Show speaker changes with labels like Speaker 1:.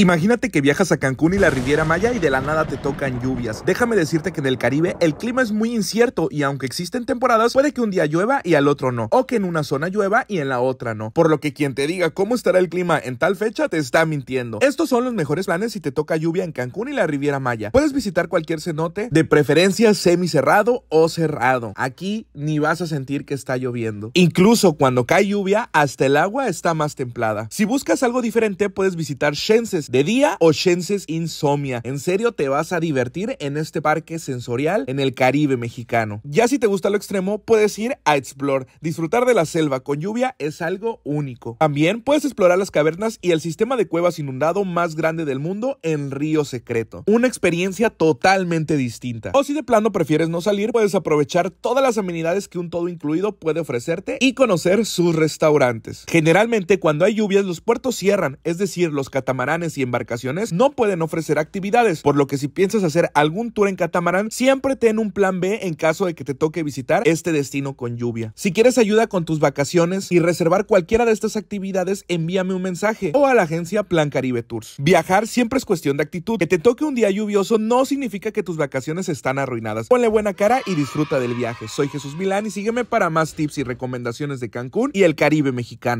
Speaker 1: Imagínate que viajas a Cancún y la Riviera Maya y de la nada te tocan lluvias. Déjame decirte que en el Caribe el clima es muy incierto y aunque existen temporadas, puede que un día llueva y al otro no, o que en una zona llueva y en la otra no. Por lo que quien te diga cómo estará el clima en tal fecha te está mintiendo. Estos son los mejores planes si te toca lluvia en Cancún y la Riviera Maya. Puedes visitar cualquier cenote, de preferencia semicerrado o cerrado. Aquí ni vas a sentir que está lloviendo. Incluso cuando cae lluvia, hasta el agua está más templada. Si buscas algo diferente, puedes visitar Shenses de día o Insomnia. En serio, te vas a divertir en este parque sensorial en el Caribe mexicano. Ya si te gusta lo extremo, puedes ir a Explore. Disfrutar de la selva con lluvia es algo único. También puedes explorar las cavernas y el sistema de cuevas inundado más grande del mundo en Río Secreto. Una experiencia totalmente distinta. O si de plano prefieres no salir, puedes aprovechar todas las amenidades que un todo incluido puede ofrecerte y conocer sus restaurantes. Generalmente cuando hay lluvias los puertos cierran, es decir, los catamaranes embarcaciones no pueden ofrecer actividades, por lo que si piensas hacer algún tour en catamarán, siempre ten un plan B en caso de que te toque visitar este destino con lluvia. Si quieres ayuda con tus vacaciones y reservar cualquiera de estas actividades, envíame un mensaje o a la agencia Plan Caribe Tours. Viajar siempre es cuestión de actitud. Que te toque un día lluvioso no significa que tus vacaciones están arruinadas. Ponle buena cara y disfruta del viaje. Soy Jesús Milán y sígueme para más tips y recomendaciones de Cancún y el Caribe mexicano.